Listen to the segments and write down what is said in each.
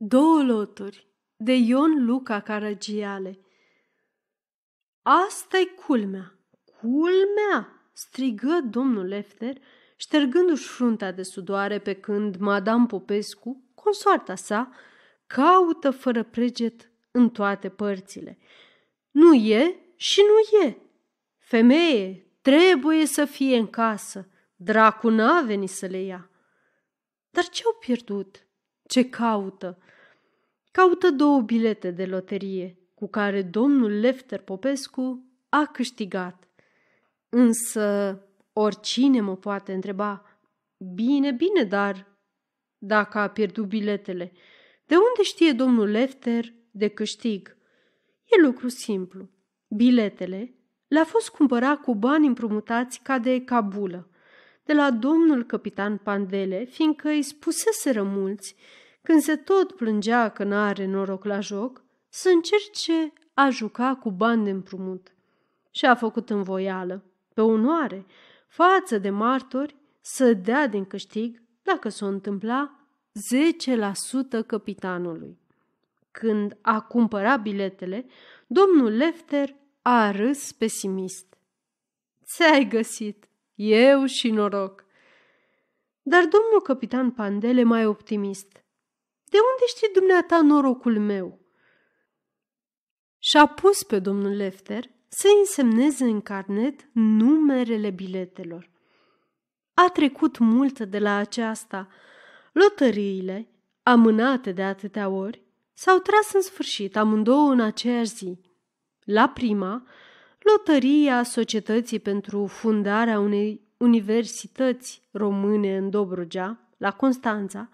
Două loturi de Ion Luca Caragiale asta e culmea! Culmea!" strigă domnul Lefter, ștergându-și fruntea de sudoare pe când Madame Popescu, consoarta sa, caută fără preget în toate părțile. Nu e și nu e. Femeie, trebuie să fie în casă. Dracu n-a venit să le ia. Dar ce-au pierdut? Ce caută? Caută două bilete de loterie, cu care domnul Lefter Popescu a câștigat. Însă, oricine mă poate întreba, bine, bine, dar dacă a pierdut biletele, de unde știe domnul Lefter de câștig? E lucru simplu. Biletele le-a fost cumpărat cu bani împrumutați ca de cabulă, de la domnul capitan Pandele, fiindcă îi spuseseră mulți când se tot plângea că n-are noroc la joc, să încerce a juca cu bani de împrumut. Și a făcut voială, pe onoare, față de martori, să dea din câștig, dacă s-o întâmpla, 10% capitanului. Când a cumpărat biletele, domnul Lefter a râs pesimist. Ți-ai găsit, eu și noroc. Dar domnul capitan Pandele mai optimist de unde știi dumneata norocul meu? Și-a pus pe domnul Lefter să însemneze în carnet numerele biletelor. A trecut mult de la aceasta. Lotăriile, amânate de atâtea ori, s-au tras în sfârșit amândouă în aceeași zi. La prima, lotăria Societății pentru fundarea unei universități române în Dobrogea, la Constanța,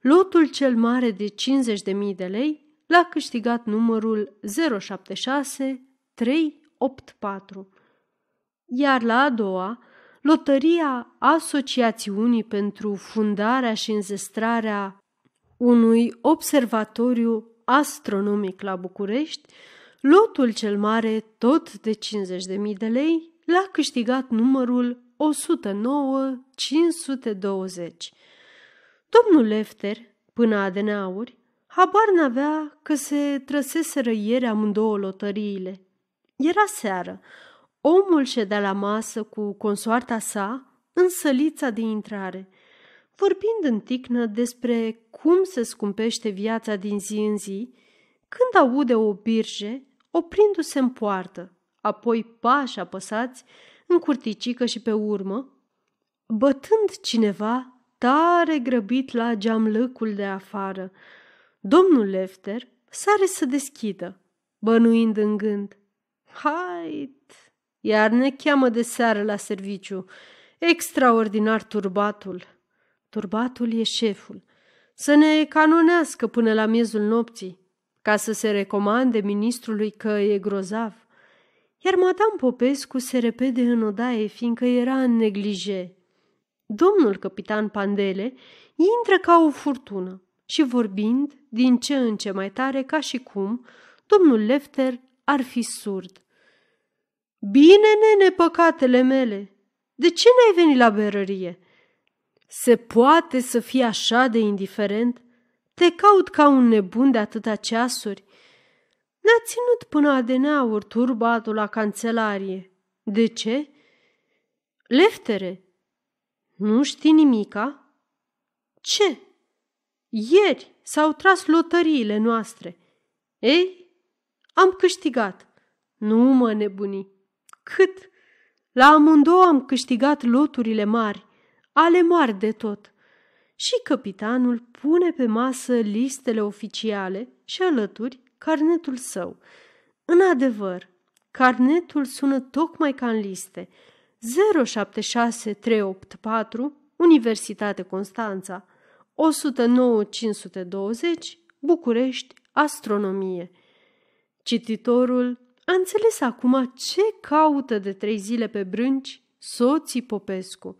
Lotul cel mare de 50.000 de lei l-a câștigat numărul 076384. Iar la a doua, lotăria Asociațiunii pentru fundarea și înzestrarea unui observatoriu astronomic la București, lotul cel mare, tot de 50.000 de lei, l-a câștigat numărul 109520. Domnul Lefter, până adenauri, habar n-avea că se trăseseră ieri amândouă lotăriile. Era seară. Omul ședea la masă cu consoarta sa în sălița de intrare, vorbind în ticnă despre cum se scumpește viața din zi în zi, când aude o birje oprindu-se în poartă, apoi pași apăsați în curticică și pe urmă, bătând cineva tare grăbit la geamlăcul de afară. Domnul Lefter sare să deschidă, bănuind în gând. Hait! Iar ne cheamă de seară la serviciu. Extraordinar turbatul. Turbatul e șeful. Să ne canonească până la miezul nopții, ca să se recomande ministrului că e grozav. Iar Madame Popescu se repede în odaie, fiindcă era în neglige Domnul capitan Pandele intră ca o furtună și vorbind din ce în ce mai tare ca și cum domnul Lefter ar fi surd. Bine, nene, păcatele mele! De ce n-ai venit la berărie?" Se poate să fii așa de indiferent? Te caut ca un nebun de atâta ceasuri. Ne-a ținut până adeneauri turbatul la cancelarie. De ce? Leftere, nu știi nimica? Ce? Ieri s-au tras lotăriile noastre. Ei, am câștigat. Nu mă nebuni. Cât? La amândouă am câștigat loturile mari, ale mari de tot. Și capitanul pune pe masă listele oficiale și alături carnetul său. În adevăr, carnetul sună tocmai ca în liste – 076384 Universitate Constanța 109520 București Astronomie Cititorul a înțeles acum ce caută de trei zile pe brânci soții Popescu.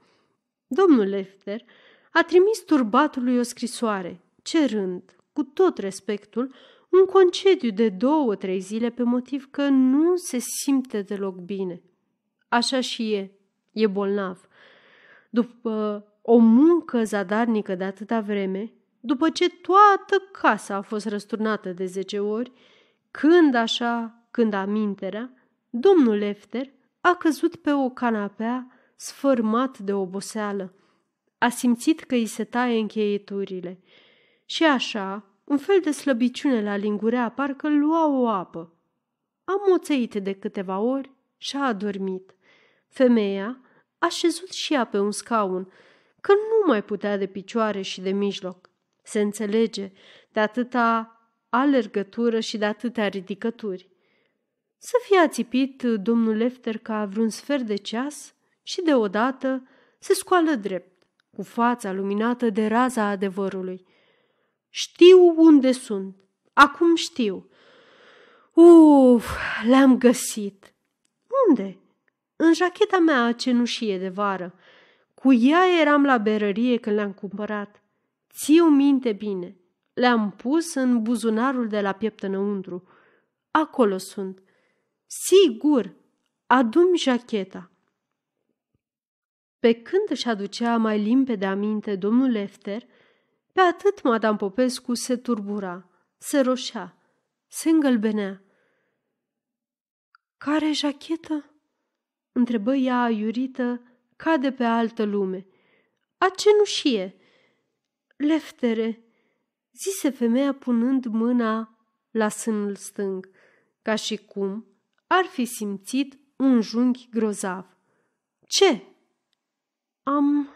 Domnul Lefter a trimis turbatului o scrisoare, cerând, cu tot respectul, un concediu de două-trei zile pe motiv că nu se simte deloc bine. Așa și e. E bolnav. După o muncă zadarnică de atâta vreme, după ce toată casa a fost răsturnată de zece ori, când așa, când aminterea, domnul Lefter a căzut pe o canapea sfărmat de oboseală. A simțit că îi se taie încheieturile. Și așa, un fel de slăbiciune la lingurea, parcă lua o apă. A moțăit de câteva ori și a adormit. Femeia, șezut și ea pe un scaun, că nu mai putea de picioare și de mijloc. Se înțelege de atâta alergătură și de atâtea ridicături. Să fie ațipit domnul Lefter ca vreun sfert de ceas și deodată se scoală drept, cu fața luminată de raza adevărului. Știu unde sunt. Acum știu. Uf, le-am găsit. Unde? în jacheta mea cenușie de vară. Cu ea eram la berărie când le-am cumpărat. Țiu minte bine. Le-am pus în buzunarul de la piept înăuntru. Acolo sunt. Sigur, adum jacheta. Pe când își aducea mai limpede aminte domnul Lefter, pe atât Madame Popescu se turbura, se roșea, se îngălbenea. Care jachetă? întrebă ea aiurită ca de pe altă lume. A ce nu cenușie! Leftere! zise femeia punând mâna la sânul stâng, ca și cum ar fi simțit un junghi grozav. Ce? Am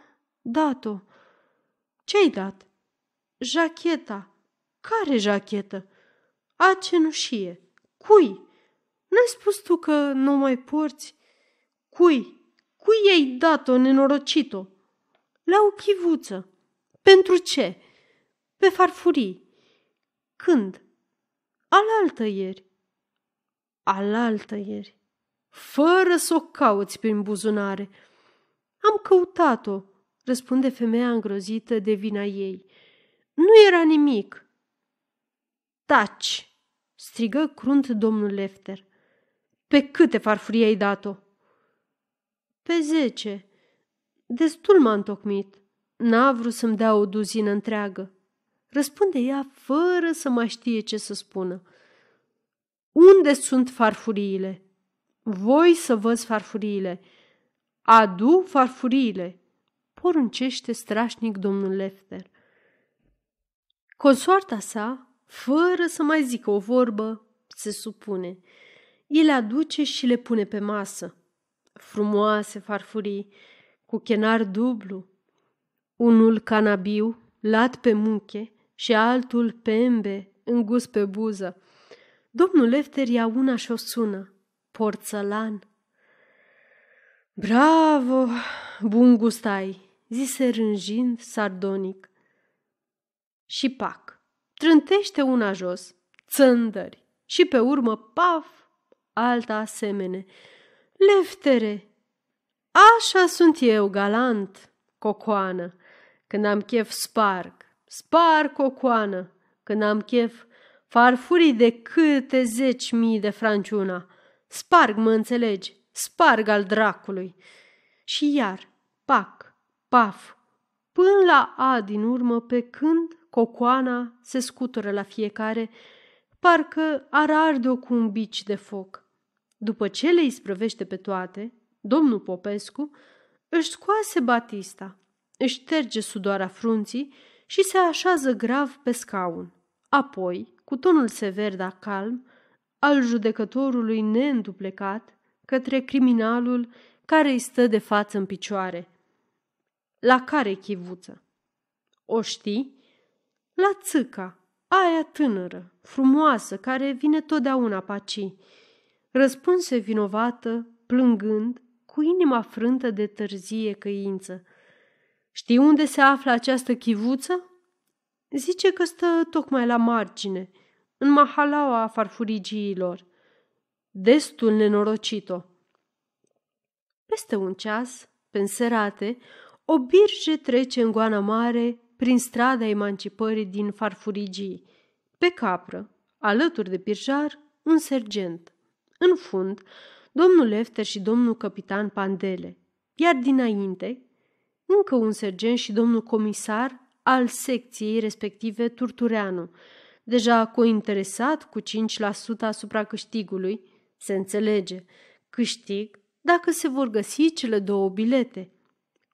dat-o. Ce-ai dat? Jacheta. Care jachetă? A cenușie. Cui? N-ai spus tu că nu mai porți? Cui? Cui ei ai dat-o, nenorocito? La o chivuță. Pentru ce? Pe farfurii. Când? Alaltă ieri. Alaltă ieri. Fără să o cauți prin buzunare. Am căutat-o, răspunde femeia îngrozită de vina ei. Nu era nimic. Taci! strigă crunt domnul Lefter. Pe câte farfurii ai dat-o? Pe zece. Destul m-a întocmit. N-a vrut să-mi dea o duzină întreagă. Răspunde ea fără să mai știe ce să spună. Unde sunt farfuriile? Voi să văd farfuriile. Adu farfuriile, poruncește strașnic domnul Lefter. Consoarta sa, fără să mai zică o vorbă, se supune. El aduce și le pune pe masă frumoase farfurii, cu chenar dublu, unul canabiu, lat pe muche și altul pembe, îngust pe buză. Domnul Lefter ia una și o sună, porțălan. Bravo, bun gust ai, zise rânjind sardonic. Și pac, trântește una jos, țândări și pe urmă, paf, alta asemene. Leftere! Așa sunt eu, galant, cocoană, când am chef sparg, sparg cocoană, când am chef farfurii de câte zeci mii de franciuna. Sparg, mă înțelegi, sparg al dracului. Și iar, pac, paf, până la a din urmă, pe când cocoana se scutură la fiecare, parcă ar arde-o cu un bici de foc. După ce le isprăvește pe toate, domnul Popescu își scoase Batista, își șterge sudoarea frunții și se așează grav pe scaun. Apoi, cu tonul sever, dar calm, al judecătorului neînduplecat către criminalul care îi stă de față în picioare. La care chivuță? O știi? La țâca, aia tânără, frumoasă, care vine totdeauna pacii răspunse vinovată, plângând, cu inima frântă de târzie căință. Știi unde se află această chivuță? Zice că stă tocmai la margine, în mahalaua farfurigiilor. Destul nenorocit Peste un ceas, penserate, o birge trece în goana mare prin strada emancipării din farfurigii. Pe capră, alături de pirjar, un sergent. În fund, domnul Lefter și domnul capitan Pandele, iar dinainte, încă un sergent și domnul comisar al secției respective Turtureanu, deja cointeresat cu 5% asupra câștigului, se înțelege, câștig dacă se vor găsi cele două bilete.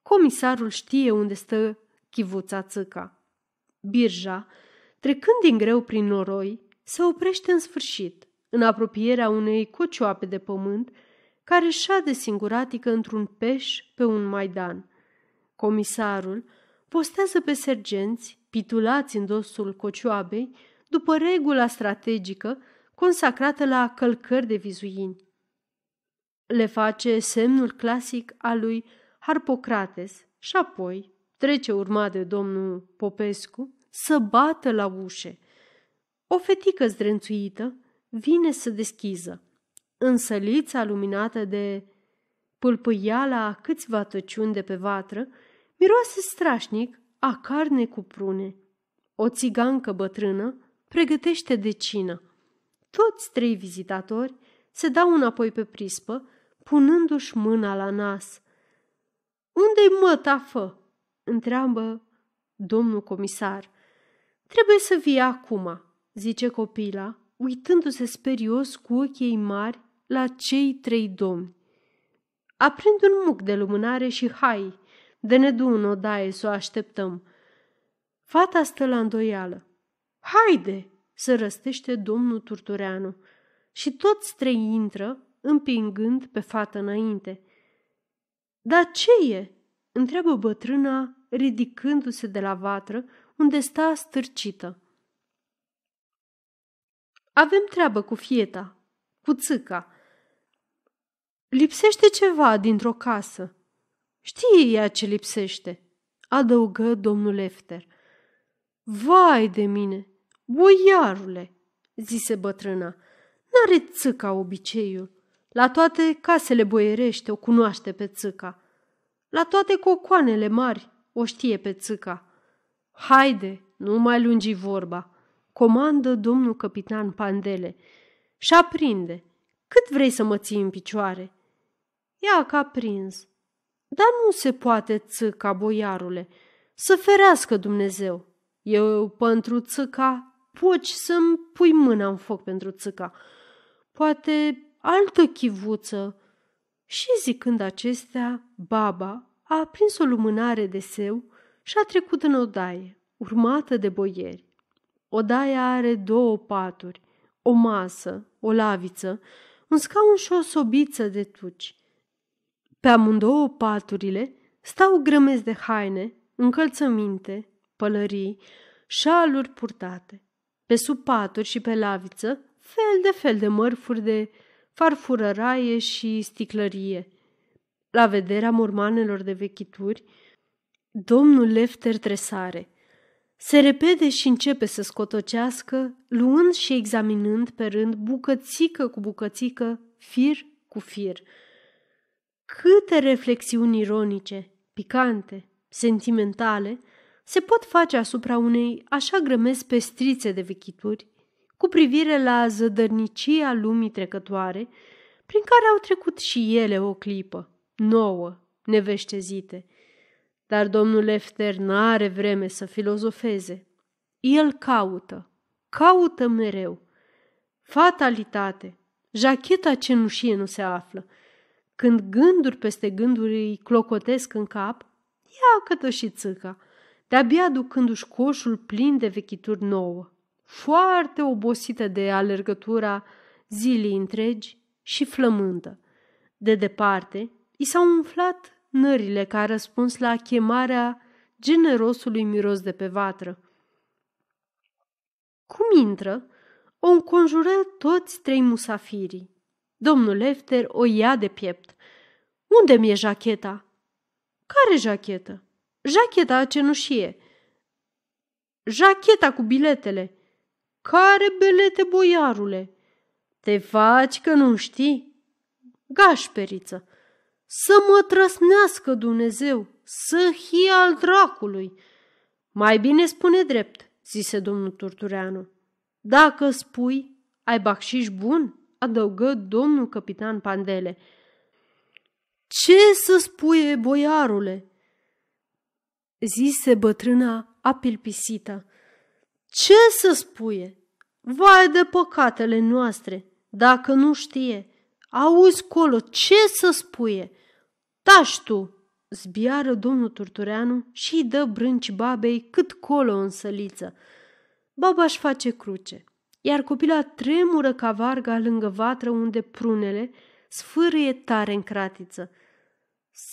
Comisarul știe unde stă chivuța țâca. Birja, trecând din greu prin noroi, se oprește în sfârșit în apropierea unei cocioape de pământ, care șade singuratică într-un peș pe un maidan. Comisarul postează pe sergenți, pitulați în dosul cocioabei, după regula strategică consacrată la călcări de vizuini. Le face semnul clasic al lui Harpocrates și apoi trece urma de domnul Popescu să bată la ușe. O fetică zdrențuită, vine să deschiză, în sălița luminată de la câțiva tăciuni de pe vatră, miroase strașnic a carne cu prune. O țigancă bătrână pregătește de cină. Toți trei vizitatori se dau înapoi pe prispă, punându-și mâna la nas. Unde-i mă, tafă?" întreabă domnul comisar. Trebuie să vii acum," zice copila, uitându-se sperios cu ochii mari la cei trei domni. Aprind un muc de lumânare și hai, de ne du în odaie să o așteptăm. Fata stă la îndoială. Haide, se răstește domnul Turtureanu. Și toți trei intră, împingând pe fată înainte. Dar ce e?" întreabă bătrâna, ridicându-se de la vatră, unde sta stârcită. Avem treabă cu fieta, cu țâca. Lipsește ceva dintr-o casă. Știe ea ce lipsește, adăugă domnul Efter. Vai de mine, boiarule, zise bătrâna, n-are țâca obiceiul. La toate casele boierește o cunoaște pe țâca. La toate cocoanele mari o știe pe țâca. Haide, nu mai lungi vorba comandă domnul capitan Pandele. Și aprinde. Cât vrei să mă ții în picioare? Ia că a prins. Dar nu se poate țâca, boiarule. Să ferească Dumnezeu. Eu pentru țâca poci să-mi pui mâna în foc pentru țâca. Poate altă chivuță. Și zicând acestea, baba a aprins o lumânare de seu și a trecut în odaie, urmată de boieri. Odaia are două paturi, o masă, o laviță, un scaun și o sobiță de tuci. Pe amândouă paturile stau grămezi de haine, încălțăminte, pălării, șaluri purtate. Pe sub paturi și pe laviță, fel de fel de mărfuri de farfurăraie și sticlărie. La vederea mormanelor de vechituri, domnul Lefter Tresare – se repede și începe să scotocească, luând și examinând pe rând bucățică cu bucățică, fir cu fir. Câte reflexiuni ironice, picante, sentimentale se pot face asupra unei așa grămezi pestrițe de vechituri cu privire la zădărnicia lumii trecătoare, prin care au trecut și ele o clipă, nouă, neveștezite – dar domnul Lefter n-are vreme să filozofeze. El caută, caută mereu. Fatalitate, jacheta cenușie nu se află. Când gânduri peste gânduri îi clocotesc în cap, ia cătă și țâca, de-abia ducându și coșul plin de vechituri nouă, foarte obosită de alergătura zilei întregi și flămândă. De departe, i s-au umflat nările ca răspuns la chemarea generosului miros de pe vatră. Cum intră, o înconjură toți trei musafirii. Domnul Lefter o ia de piept. Unde mi-e jacheta?" Care jachetă?" Jacheta cenușie." Jacheta cu biletele." Care belete, boiarule?" Te faci că nu știi?" Gașperiță, să mă trăsnească Dumnezeu, să hie al dracului. Mai bine spune drept, zise domnul Turtureanu. Dacă spui, ai bacșiș bun, adăugă domnul capitan Pandele. Ce să spui, boiarule? zise bătrâna apilpisită. Ce să spui? Vai de păcatele noastre, dacă nu știe. Auzi colo, ce să spui? Taci tu!" zbiară domnul Turtureanu și îi dă brânci babei cât colo în săliță. Baba își face cruce, iar copila tremură ca varga lângă vatră unde prunele sfârâie tare în cratiță.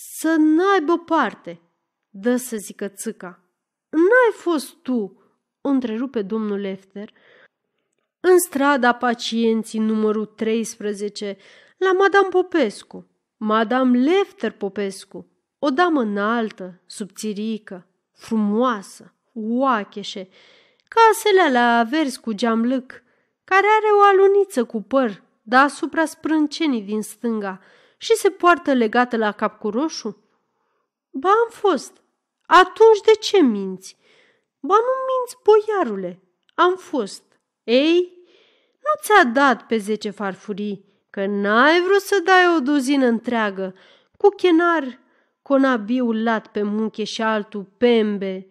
Să n-aibă parte!" dă să zică țâca. N-ai fost tu!" o întrerupe domnul Lefter. În strada pacienții numărul 13, la Madame Popescu. Madame Lefter Popescu, o damă înaltă, subțirică, frumoasă, oacheșe, ca aselea la verzi cu geamlâc, care are o aluniță cu păr deasupra sprâncenii din stânga și se poartă legată la cap cu roșu? Ba, am fost. Atunci de ce minți? Ba, nu minți, boiarule. Am fost. Ei, nu ți-a dat pe zece farfurii, că n-ai vrut să dai o duzină întreagă, cu chenar, conabiu lat pe munche și altul pembe,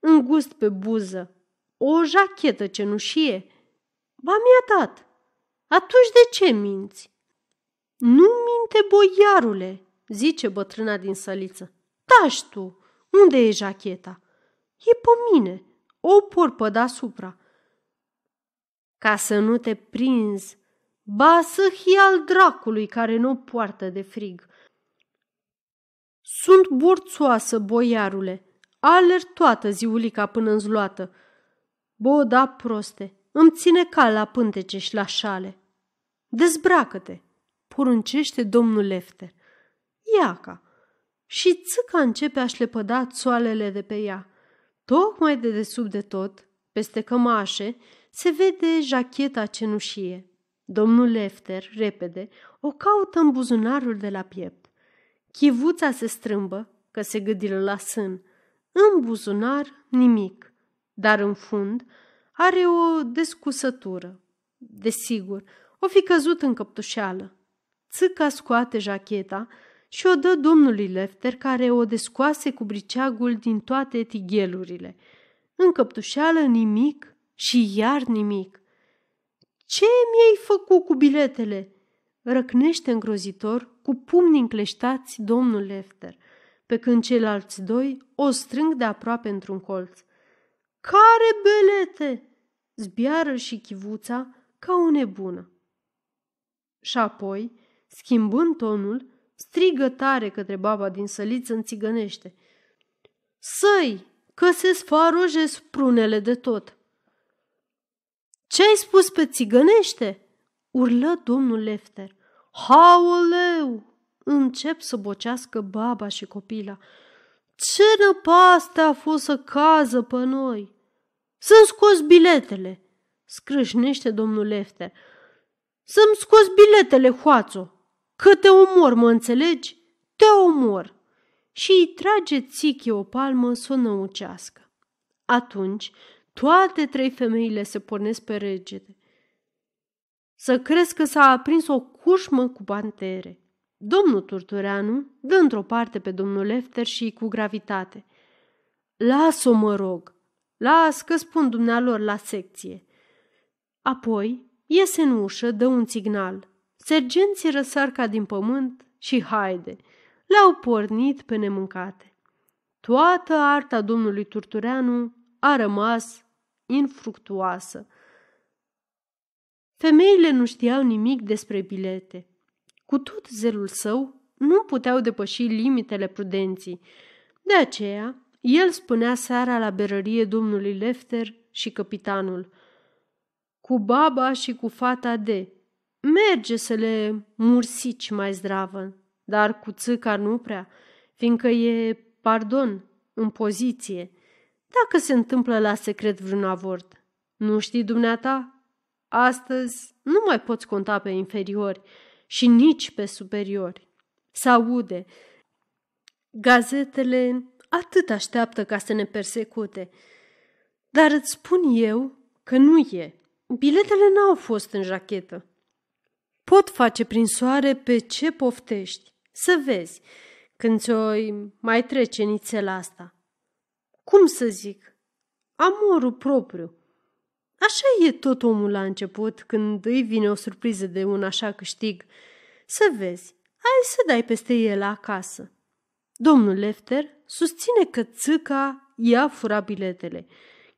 îngust pe buză, o jachetă cenușie. Ba mi-a dat. Atunci de ce minți? Nu minte, boiarule, zice bătrâna din săliță. Taci tu! Unde e jacheta? E pe mine, o porpă deasupra. Ca să nu te prinzi ba sâhii al dracului care nu poartă de frig. Sunt borțoasă, boiarule, aler toată ziulica până în zloată. Bă, da, proste, îmi ține cal la pântece și la șale. Dezbracă-te, poruncește domnul Lefter. Iaca! Și țâca începe a șlepăda țoalele de pe ea. Tocmai de desubt de tot, peste cămașe, se vede jacheta cenușie. Domnul Lefter, repede, o caută în buzunarul de la piept. Chivuța se strâmbă, că se gâdilă la sân. În buzunar nimic, dar în fund are o descusătură. Desigur, o fi căzut în căptușeală. Țâca scoate jacheta și o dă domnului Lefter, care o descoase cu briceagul din toate tighelurile. În căptușeală nimic și iar nimic – ce mi-ai făcut cu biletele?" Răcnește îngrozitor, cu pumni încleștați, domnul Lefter, pe când ceilalți doi o strâng de aproape într-un colț. Care belete?" zbiară și chivuța ca o nebună. Și apoi, schimbând tonul, strigă tare către baba din săliță în țigănește. Săi, că se sfaroje sprunele de tot! Ce ai spus pe țigănește?" urlă domnul Lefter. Haoleu! Încep să bocească baba și copila. Ce năpaste a fost să cază pe noi? Să-mi scos biletele, scrâșnește domnul Lefter. Să-mi scos biletele, hoațo, că te omor, mă înțelegi? Te omor! Și îi trage țichii o palmă să o năucească. Atunci, toate trei femeile se pornesc pe regele. Să crezi că s-a aprins o cușmă cu pantere. Domnul Turtureanu dă într-o parte pe domnul Lefter și cu gravitate. Las-o, mă rog! Las că spun dumnealor la secție. Apoi iese în ușă, dă un signal. Sergenții răsar ca din pământ și haide. Le-au pornit pe nemâncate. Toată arta domnului Turtureanu a rămas infructuoasă. Femeile nu știau nimic despre bilete. Cu tot zelul său, nu puteau depăși limitele prudenții. De aceea, el spunea seara la berărie domnului Lefter și capitanul. Cu baba și cu fata de. Merge să le mursici mai zdravă, dar cu țâca nu prea, fiindcă e, pardon, în poziție – dacă se întâmplă la secret vreun avort, nu știi dumneata? Astăzi nu mai poți conta pe inferiori și nici pe superiori. Să aude. Gazetele atât așteaptă ca să ne persecute. Dar îți spun eu că nu e. Biletele n-au fost în jachetă. Pot face prin soare pe ce poftești. Să vezi când ți-o mai trece nițela asta cum să zic, amorul propriu. Așa e tot omul la început când îi vine o surpriză de un așa câștig. Să vezi, ai să dai peste el acasă. Domnul Lefter susține că țâca ia fura biletele.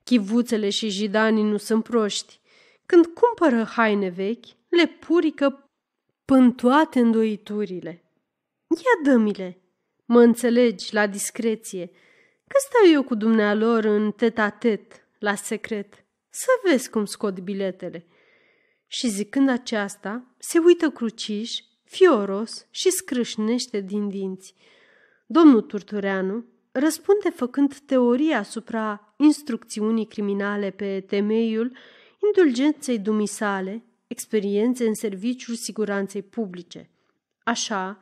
Chivuțele și jidanii nu sunt proști. Când cumpără haine vechi, le purică până toate îndoiturile. Ia dămile, Mă înțelegi la discreție – Că stau eu cu dumnealor în tet-a-tet, la secret, să vezi cum scot biletele. Și zicând aceasta, se uită cruciș, fioros și scrâșnește din dinți. Domnul Turtureanu răspunde făcând teoria asupra instrucțiunii criminale pe temeiul indulgenței dumisale, experiențe în serviciul siguranței publice. Așa,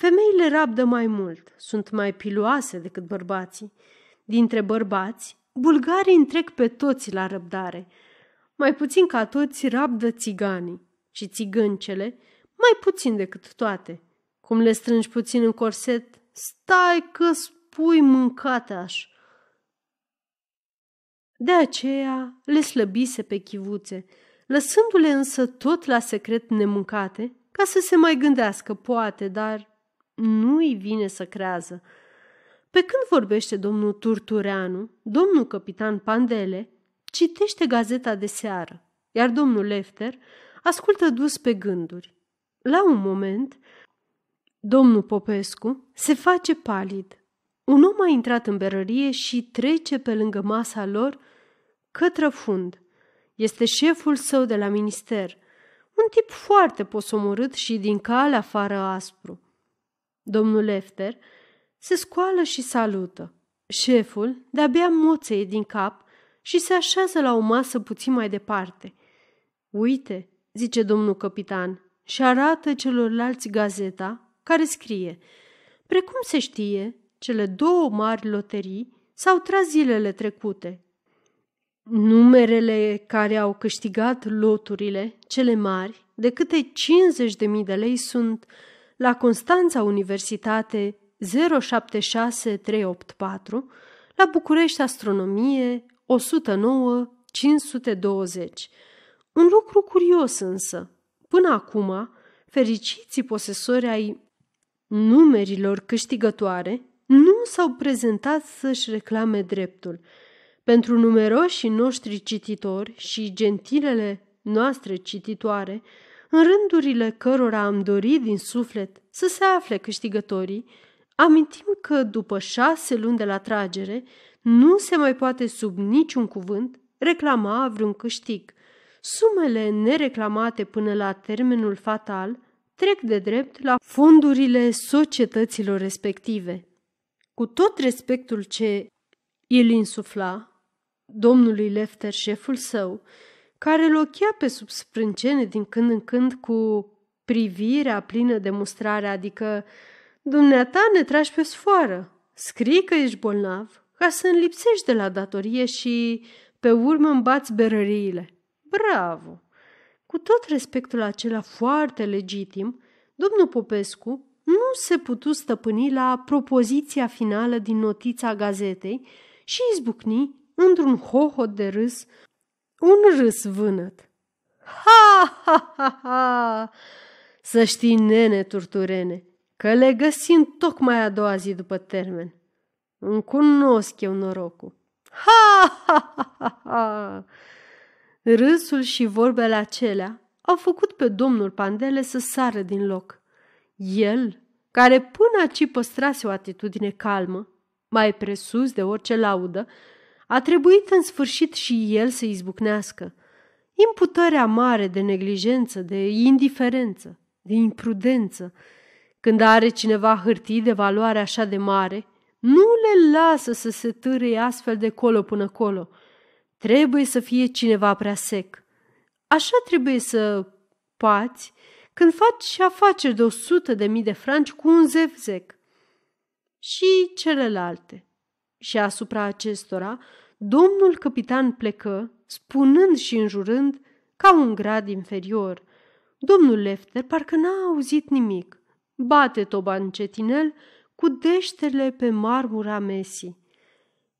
Femeile rabdă mai mult, sunt mai piloase decât bărbații. Dintre bărbați, bulgarii întrec pe toți la răbdare. Mai puțin ca toți rabdă țiganii și țigâncele, mai puțin decât toate. Cum le strângi puțin în corset, stai că spui aș. De aceea le slăbise pe chivuțe, lăsându-le însă tot la secret nemâncate, ca să se mai gândească, poate, dar nu îi vine să crează. Pe când vorbește domnul Turtureanu, domnul capitan Pandele citește gazeta de seară, iar domnul Lefter ascultă dus pe gânduri. La un moment, domnul Popescu se face palid. Un om a intrat în berărie și trece pe lângă masa lor către fund. Este șeful său de la minister, un tip foarte posomorât și din cal afară aspru. Domnul Lefter se scoală și salută. Șeful de-abia moței din cap și se așează la o masă puțin mai departe. Uite, zice domnul capitan și arată celorlalți gazeta care scrie. Precum se știe, cele două mari loterii s-au tras zilele trecute. Numerele care au câștigat loturile, cele mari, de câte 50.000 de lei sunt la Constanța Universitate 076384, la București Astronomie 109520. Un lucru curios însă, până acum, fericiții posesori ai numerilor câștigătoare nu s-au prezentat să-și reclame dreptul. Pentru numeroșii noștri cititori și gentilele noastre cititoare, în rândurile cărora am dorit din suflet să se afle câștigătorii, amintim că după șase luni de la tragere nu se mai poate sub niciun cuvânt reclama vreun câștig. Sumele nereclamate până la termenul fatal trec de drept la fondurile societăților respective. Cu tot respectul ce el insufla, domnului Lefter, șeful său, care îl ochea pe sub sprâncene din când în când cu privirea plină de mustrare, adică Dumneata ne tragi pe sfoară, scrii că ești bolnav ca să înlipsești de la datorie și pe urmă îmbați berăriile. Bravo! Cu tot respectul acela foarte legitim, domnul Popescu nu se putu stăpâni la propoziția finală din notița gazetei și izbucni într-un hohot de râs un râs vânăt. Ha, ha, ha, ha! Să știi, nene turturene, că le găsim tocmai a doua zi după termen. Îmi cunosc eu norocul. Ha, ha, ha, ha, ha! Râsul și vorbele acelea au făcut pe domnul Pandele să sară din loc. El, care până aci păstrase o atitudine calmă, mai presus de orice laudă, a trebuit în sfârșit și el să izbucnească. Imputarea mare de neglijență, de indiferență, de imprudență, când are cineva hârtii de valoare așa de mare, nu le lasă să se târâie astfel de colo până colo. Trebuie să fie cineva prea sec. Așa trebuie să pați când faci afaceri de o sută de mii de franci cu un zevzec. Și celelalte. Și asupra acestora Domnul capitan plecă, spunând și înjurând, ca un grad inferior. Domnul Lefter parcă n-a auzit nimic. Bate toba încetinel cu deștele pe marmura mesii.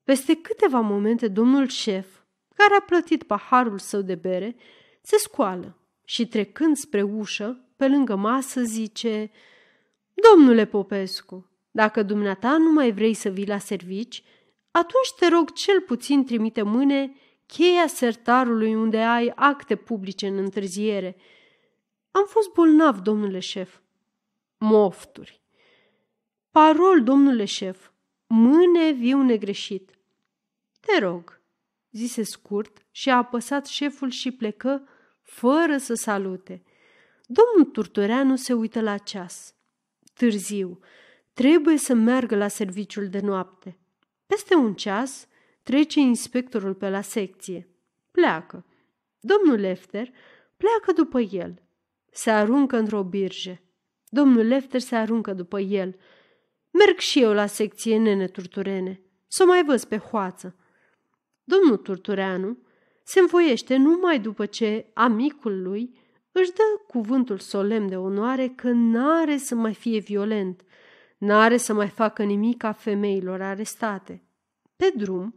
Peste câteva momente domnul șef, care a plătit paharul său de bere, se scoală și trecând spre ușă, pe lângă masă, zice Domnule Popescu, dacă dumneata nu mai vrei să vii la servici, atunci te rog cel puțin trimite mâine cheia sertarului unde ai acte publice în întârziere. Am fost bolnav, domnule șef. Mofturi. Parol, domnule șef, mâine viu negreșit. Te rog, zise scurt și a apăsat șeful și plecă fără să salute. Domnul Turtoreanu se uită la ceas. Târziu, trebuie să meargă la serviciul de noapte. Peste un ceas trece inspectorul pe la secție. Pleacă. Domnul Lefter pleacă după el. Se aruncă într-o birje. Domnul Lefter se aruncă după el. Merg și eu la secție, nene Turturene. Să o mai văz pe hoață. Domnul Turtureanu se învoiește numai după ce amicul lui își dă cuvântul solemn de onoare că n-are să mai fie violent – N-are să mai facă nimic a femeilor arestate. Pe drum,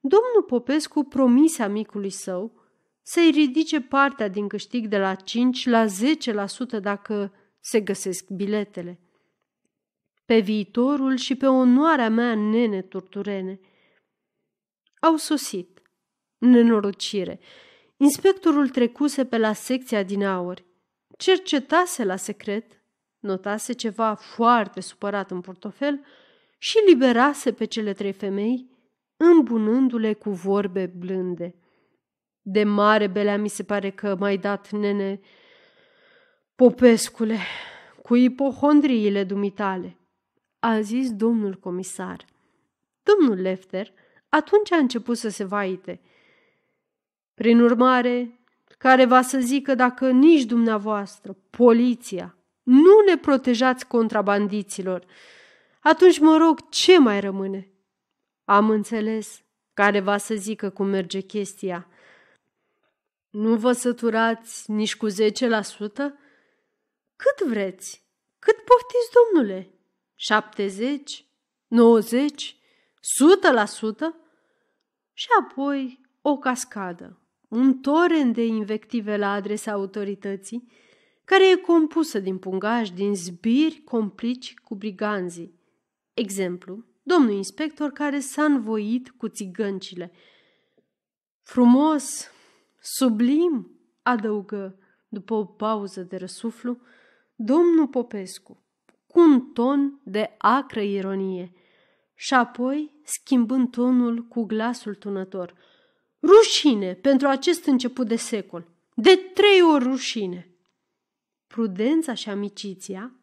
domnul Popescu promise amicului său să-i ridice partea din câștig de la 5 la 10% dacă se găsesc biletele. Pe viitorul și pe onoarea mea nene turturene. Au sosit. Nenorocire. Inspectorul trecuse pe la secția din aur. Cercetase la secret notase ceva foarte supărat în portofel și liberase pe cele trei femei, îmbunându-le cu vorbe blânde. De mare belea mi se pare că mai dat, nene, popescule, cu ipohondriile dumitale, a zis domnul comisar. Domnul Lefter atunci a început să se vaite. Prin urmare, care va să zică dacă nici dumneavoastră, poliția, nu ne protejați contra bandiților. Atunci mă rog, ce mai rămâne? Am înțeles care va să zică cum merge chestia. Nu vă săturați nici cu 10%? Cât vreți? Cât poftiți, domnule? 70? 90? 100%? Și apoi o cascadă, un torrent de invective la adresa autorității, care e compusă din pungași, din zbiri complici cu briganzii. Exemplu, domnul inspector care s-a învoit cu țigăncile. Frumos, sublim, adăugă, după o pauză de răsuflu, domnul Popescu, cu un ton de acră ironie și apoi schimbând tonul cu glasul tunător. Rușine pentru acest început de secol! De trei ori rușine! prudența și amiciția,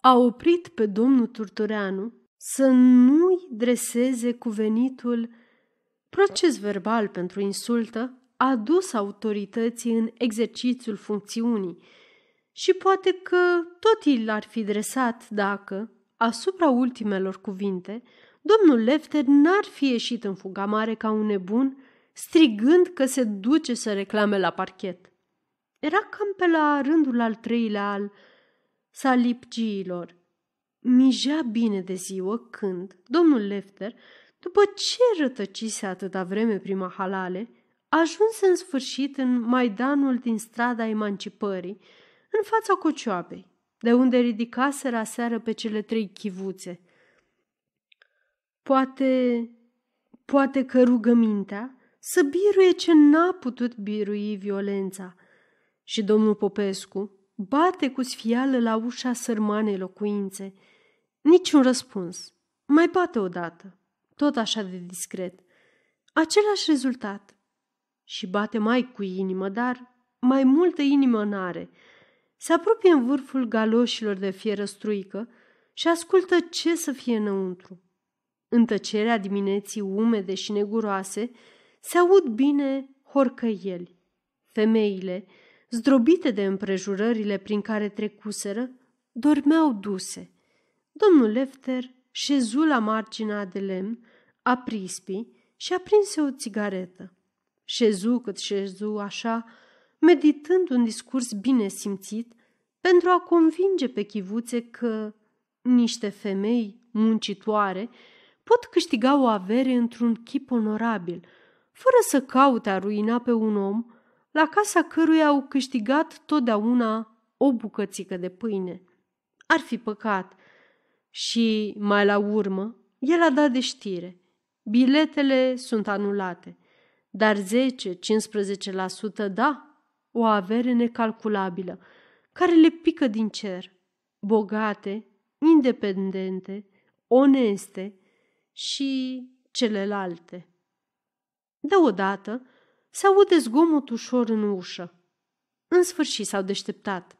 a oprit pe domnul Turtureanu să nu-i dreseze cu venitul proces verbal pentru insultă adus autorității în exercițiul funcțiunii și poate că tot i l-ar fi dresat dacă, asupra ultimelor cuvinte, domnul Lefter n-ar fi ieșit în fuga mare ca un nebun, strigând că se duce să reclame la parchet. Era cam pe la rândul al treilea al salipgiilor. Mijea bine de ziua când domnul Lefter, după ce rătăcise atâta vreme prima halale, ajunse în sfârșit în maidanul din strada emancipării, în fața cocioabei, de unde ridicase la seară pe cele trei chivuțe. Poate, poate că rugămintea să biruie ce n-a putut birui violența, și domnul Popescu bate cu sfială la ușa sărmanei locuințe. Niciun răspuns. Mai bate odată, tot așa de discret. Același rezultat. Și bate mai cu inimă, dar mai multă inimă n-are. Se apropie în vârful galoșilor de fieră struică și ascultă ce să fie înăuntru. În tăcerea dimineții umede și neguroase, se aud bine horcăieli. Femeile, zdrobite de împrejurările prin care trecuseră, dormeau duse. Domnul Lefter șezu la marginea de lemn a prispii și aprinse o țigaretă. Șezu cât șezu așa, meditând un discurs bine simțit, pentru a convinge pe chivuțe că niște femei muncitoare pot câștiga o avere într-un chip onorabil, fără să caute a ruina pe un om la casa căruia au câștigat totdeauna o bucățică de pâine. Ar fi păcat. Și, mai la urmă, el a dat de știre. Biletele sunt anulate, dar 10-15% da, o avere necalculabilă, care le pică din cer. Bogate, independente, oneste și celelalte. Deodată, se aude zgomot ușor în ușă. În sfârșit s-au deșteptat.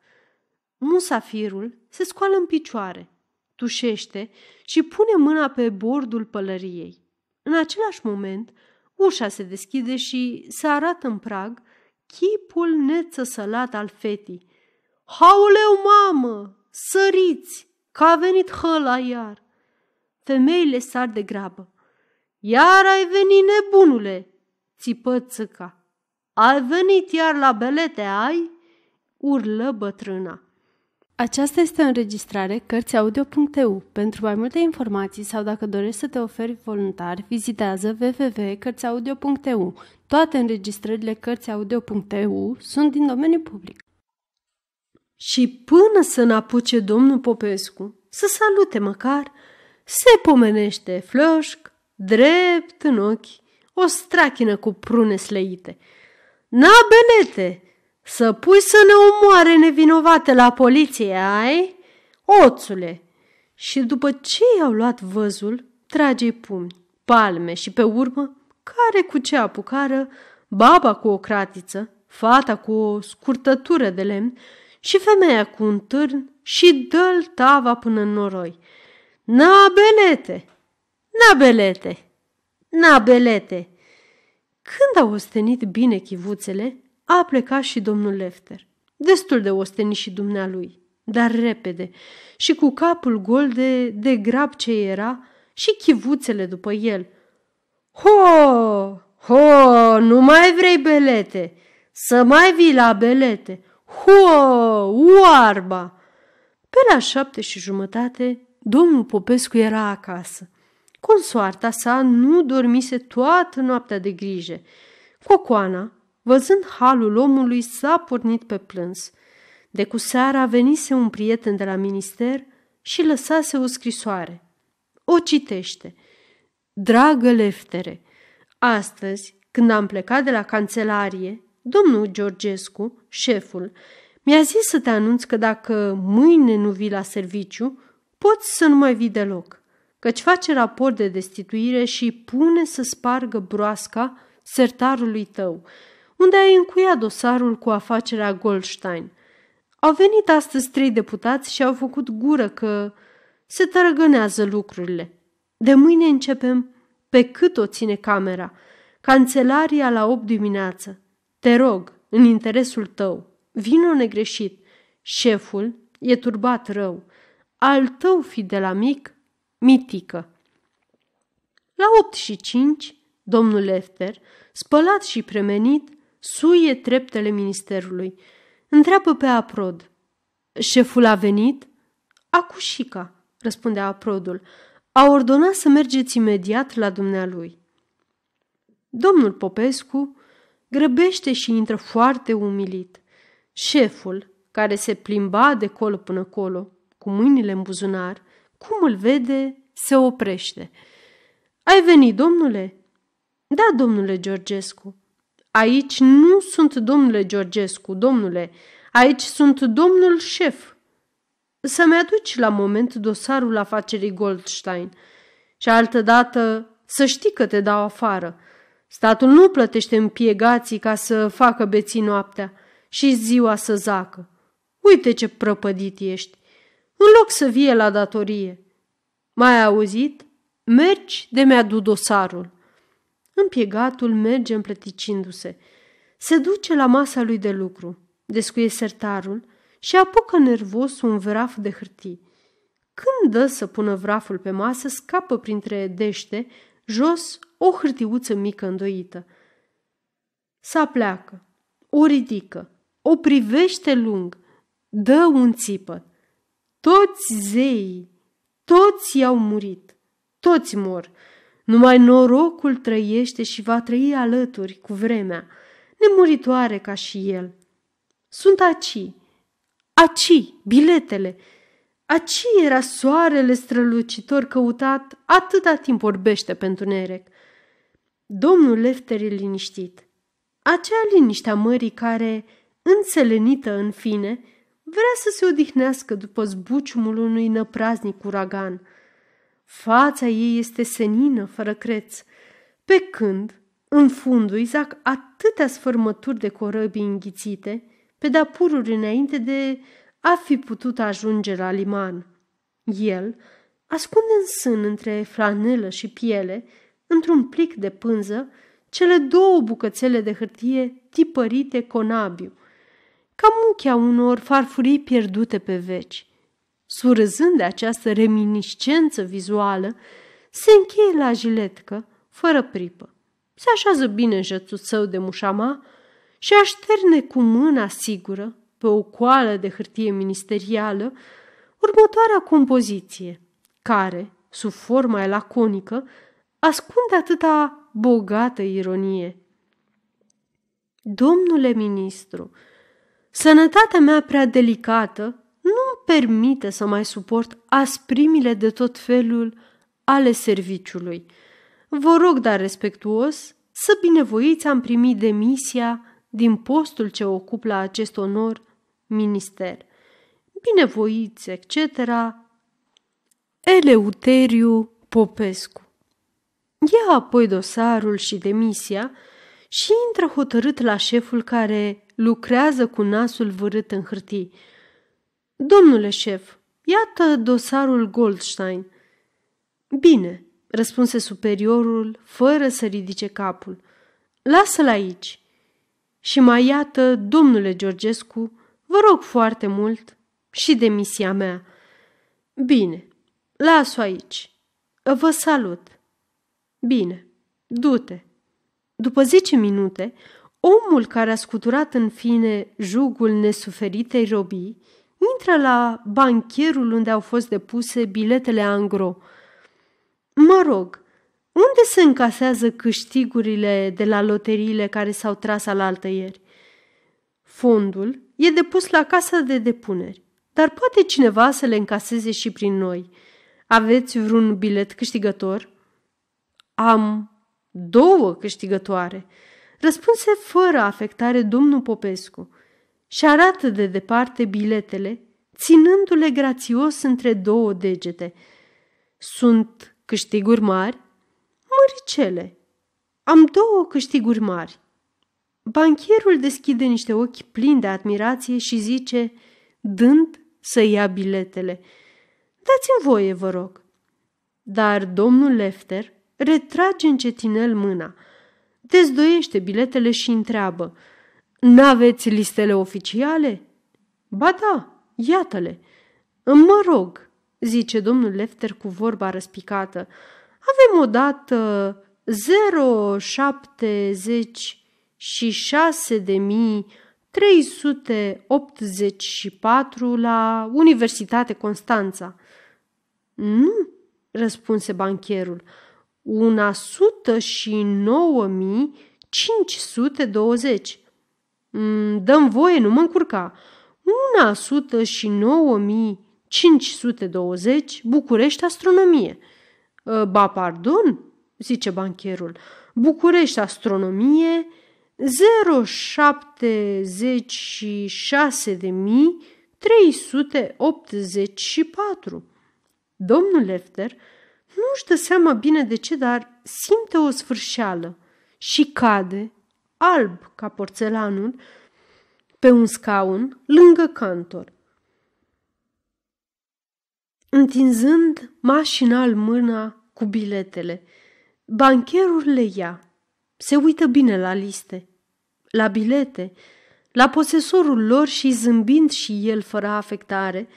Musafirul se scoală în picioare, tușește și pune mâna pe bordul pălăriei. În același moment, ușa se deschide și se arată în prag chipul nețăsălat al fetii. Hauleu, mamă! Săriți! Că a venit hăla iar! Femeile sar de grabă. Iar ai venit nebunule! țipă țâca. Ai venit iar la belete, ai? urlă bătrâna. Aceasta este o înregistrare Cărțiaudio.eu. Pentru mai multe informații sau dacă dorești să te oferi voluntar, vizitează www.cărțiaudio.eu. Toate înregistrările Cărțiaudio.eu sunt din domeniu public. Și până să ne apuce domnul Popescu, să salute măcar, se pomenește Floșc drept în ochi o strachină cu prune sleite. Na, benete, să pui să ne omoare nevinovate la poliție, ai? Oțule! Și după ce i-au luat văzul, trage pumni, palme și pe urmă, care cu ce apucară, baba cu o cratiță, fata cu o scurtătură de lemn și femeia cu un târn și dă tava până în noroi. Na, belete! Na, belete! Na, belete! Când au ostenit bine chivuțele, a plecat și domnul Lefter. Destul de osteni și dumnealui, dar repede, și cu capul gol de, de grab ce era și chivuțele după el. Ho! Ho! Nu mai vrei belete! Să mai vii la belete! Ho! Oarba! Pe la șapte și jumătate, domnul Popescu era acasă. Consoarta sa nu dormise toată noaptea de grijă. Cocoana, văzând halul omului, s-a pornit pe plâns. De cu seara venise un prieten de la minister și lăsase o scrisoare. O citește. Dragă Leftere, astăzi, când am plecat de la cancelarie, domnul Georgescu, șeful, mi-a zis să te anunț că dacă mâine nu vii la serviciu, poți să nu mai vii deloc căci face raport de destituire și pune să spargă broasca sertarului tău, unde ai încuiat dosarul cu afacerea Goldstein. Au venit astăzi trei deputați și au făcut gură că se tărăgânează lucrurile. De mâine începem pe cât o ține camera. Cancelaria la 8 dimineață. Te rog, în interesul tău, vino negreșit. Șeful e turbat rău. Al tău fi de la mic mitică. La opt și cinci, domnul Lefter, spălat și premenit, suie treptele ministerului. Întreabă pe Aprod. Șeful a venit? Acușica, răspundea Aprodul. A ordonat să mergeți imediat la dumnealui. Domnul Popescu grăbește și intră foarte umilit. Șeful, care se plimba de colo până colo, cu mâinile în buzunar, cum îl vede, se oprește. Ai venit, domnule? Da, domnule Georgescu. Aici nu sunt domnule Georgescu, domnule. Aici sunt domnul șef. Să-mi aduci la moment dosarul afacerii Goldstein și altădată să știi că te dau afară. Statul nu plătește în piegații ca să facă beții noaptea și ziua să zacă. Uite ce prăpădit ești! în loc să vie la datorie. Mai auzit? Mergi de mea a dudosarul. Împiegatul merge împleticindu-se. Se duce la masa lui de lucru, descuie sertarul și apucă nervos un vraf de hârtii. Când dă să pună vraful pe masă, scapă printre dește, jos, o hârtiuță mică îndoită. Sa pleacă, o ridică, o privește lung, dă un țipăt. Toți zeii, toți i-au murit, toți mor. Numai norocul trăiește și va trăi alături cu vremea, nemuritoare ca și el. Sunt aci, aci, biletele, aci era soarele strălucitor căutat atâta timp orbește pentru nerec. Domnul Lefter e liniștit. Acea liniște a mării care, înțelenită în fine, Vrea să se odihnească după zbuciumul unui năpraznic uragan. Fața ei este senină, fără creț, pe când, în fundul îi zac atâtea sfârmături de corăbii înghițite, pe da pururi înainte de a fi putut ajunge la liman. El ascunde în sân între flanelă și piele, într-un plic de pânză, cele două bucățele de hârtie tipărite conabiu, ca munchea unor farfurii pierdute pe veci. Surâzând de această reminiscență vizuală, se încheie la jiletcă, fără pripă. Se așează bine în jățul său de mușama și așterne cu mâna sigură, pe o coală de hârtie ministerială, următoarea compoziție, care, sub forma laconică, ascunde atâta bogată ironie. Domnule ministru, Sănătatea mea prea delicată nu îmi permite să mai suport asprimile de tot felul ale serviciului. Vă rog, dar respectuos, să binevoiți am primit demisia din postul ce ocup la acest onor minister. Binevoiți, etc. Eleuteriu Popescu Ia apoi dosarul și demisia și intră hotărât la șeful care lucrează cu nasul vârât în hârtii. Domnule șef, iată dosarul Goldstein. Bine, răspunse superiorul, fără să ridice capul. Lasă-l aici. Și mai iată, domnule Georgescu, vă rog foarte mult și demisia mea. Bine, las-o aici. Vă salut. Bine, du-te. După zece minute, Omul care a scuturat în fine jugul nesuferitei robii intră la banchierul unde au fost depuse biletele angro. Mă rog, unde se încasează câștigurile de la loteriile care s-au tras alaltă ieri? Fondul e depus la casa de depuneri, dar poate cineva să le încaseze și prin noi. Aveți vreun bilet câștigător? Am două câștigătoare. Răspunse fără afectare domnul Popescu și arată de departe biletele, ținându-le grațios între două degete. Sunt câștiguri mari? Măricele, am două câștiguri mari. Banchierul deschide niște ochi plini de admirație și zice, dând să ia biletele. Dați-mi voie, vă rog. Dar domnul Lefter retrage încetinel mâna – dezdoiește biletele și întreabă N-aveți listele oficiale?" Ba da, iată-le." Mă rog," zice domnul Lefter cu vorba răspicată, avem odată 070 și 6384 la Universitate Constanța. Nu, răspunse bancherul, una sută și nouă mii cinci sute douăzeci. Mm, dăm voie, nu mă încurca. Una sută și nouă mii douăzeci. București Astronomie. Ă, ba, pardon, zice bancherul, București Astronomie 076.384. Domnul Lefter nu își dă seama bine de ce, dar simte o sfârșeală și cade, alb ca porțelanul, pe un scaun lângă cantor. Întinzând mașinal mâna cu biletele, bancherul le ia. Se uită bine la liste, la bilete, la posesorul lor și zâmbind și el fără afectare,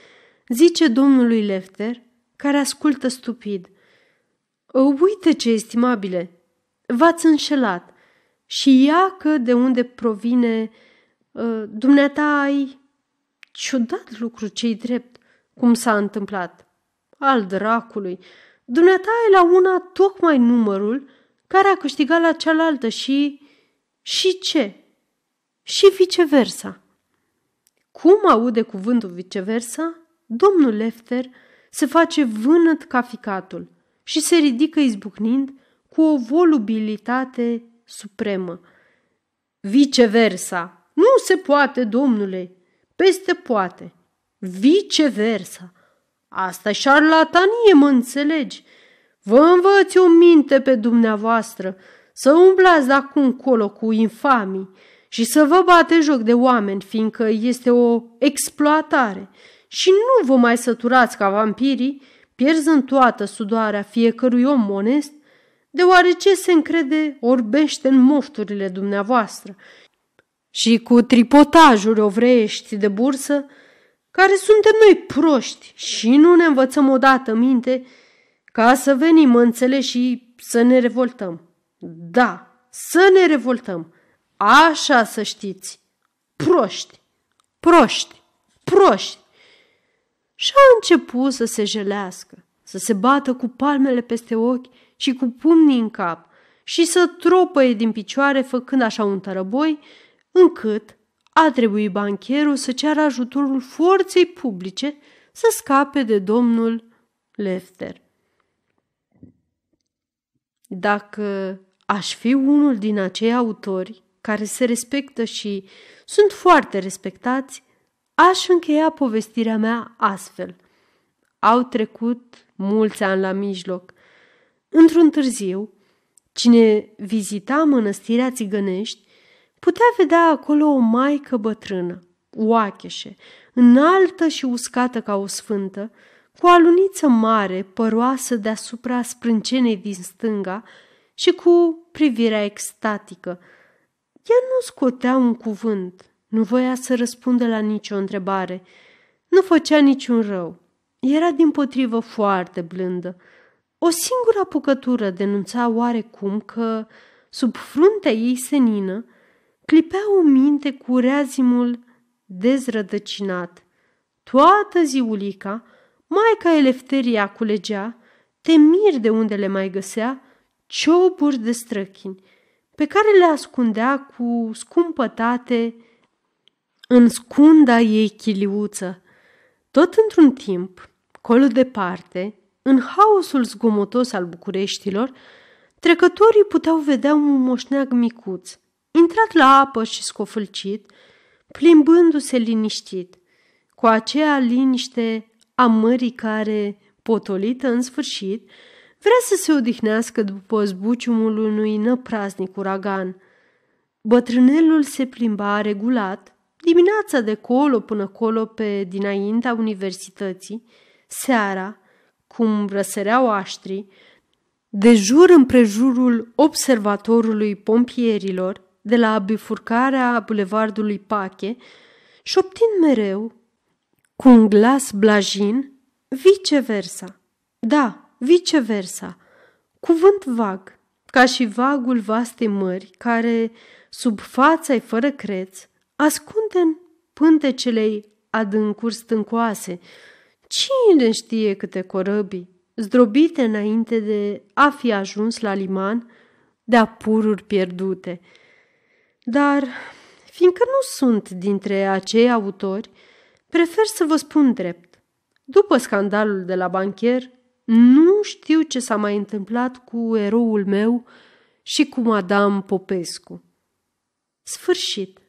zice domnului Lefter, care ascultă stupid – Uite ce estimabile! V-ați înșelat! Și ia că de unde provine... Uh, dumneata ai... Ciudat lucru ce drept, cum s-a întâmplat. Al dracului! Dumneata ai la una tocmai numărul care a câștigat la cealaltă și... Și ce? Și viceversa. Cum aude cuvântul viceversa, domnul Lefter se face vânăt ca ficatul și se ridică izbucnind cu o volubilitate supremă. Viceversa. Nu se poate, domnule. Peste poate. Viceversa. Asta e șarlatanie, mă înțelegi. Vă învăț o minte pe dumneavoastră să umblați de acum colo cu infamii și să vă bate joc de oameni, fiindcă este o exploatare și nu vă mai săturați ca vampirii pierzând toată sudoarea fiecărui om onest, deoarece se încrede orbește în mofturile dumneavoastră și cu tripotajuri ovreiești de bursă, care suntem noi proști și nu ne învățăm odată minte ca să venim înțeleși și să ne revoltăm. Da, să ne revoltăm. Așa să știți. Proști, proști, proști și a început să se jelească, să se bată cu palmele peste ochi și cu pumnii în cap și să tropăie din picioare făcând așa un tărăboi, încât a trebuit bancherul să ceară ajutorul forței publice să scape de domnul Lefter. Dacă aș fi unul din acei autori care se respectă și sunt foarte respectați, Aș încheia povestirea mea astfel. Au trecut mulți ani la mijloc. Într-un târziu, cine vizita mănăstirea țigănești putea vedea acolo o maică bătrână, oacheșe, înaltă și uscată ca o sfântă, cu o aluniță mare, păroasă deasupra sprâncenei din stânga și cu privirea extatică. Ea nu scotea un cuvânt, nu voia să răspundă la nicio întrebare. Nu făcea niciun rău. Era din potrivă foarte blândă. O singură apucătură denunța oarecum că, sub fruntea ei senină, clipea o minte cu reazimul dezrădăcinat. Toată ziulica, maica Elefteria culegea, temiri de unde le mai găsea, cioburi de străchini, pe care le ascundea cu scumpătate în scunda ei chiliuță. Tot într-un timp, colo departe, în haosul zgomotos al Bucureștilor, trecătorii puteau vedea un moșneag micuț, intrat la apă și scofâlcit, plimbându-se liniștit, cu aceea liniște a mării care, potolită în sfârșit, vrea să se odihnească după zbuciumul unui năpraznic uragan. Bătrânelul se plimba regulat, Dimineața de colo până colo pe dinaintea universității, seara, cum răsăreau aștri, de jur împrejurul observatorului pompierilor de la bifurcarea bulevardului Pache, șoptind mereu, cu un glas blajin, viceversa. Da, viceversa. Cuvânt vag, ca și vagul vastei mări, care, sub fața-i fără creț, ascunde în pântecelei adâncuri stâncoase. Cine știe câte corăbii, zdrobite înainte de a fi ajuns la liman, de apururi pierdute. Dar, fiindcă nu sunt dintre acei autori, prefer să vă spun drept. După scandalul de la bancher, nu știu ce s-a mai întâmplat cu eroul meu și cu Madame Popescu. Sfârșit.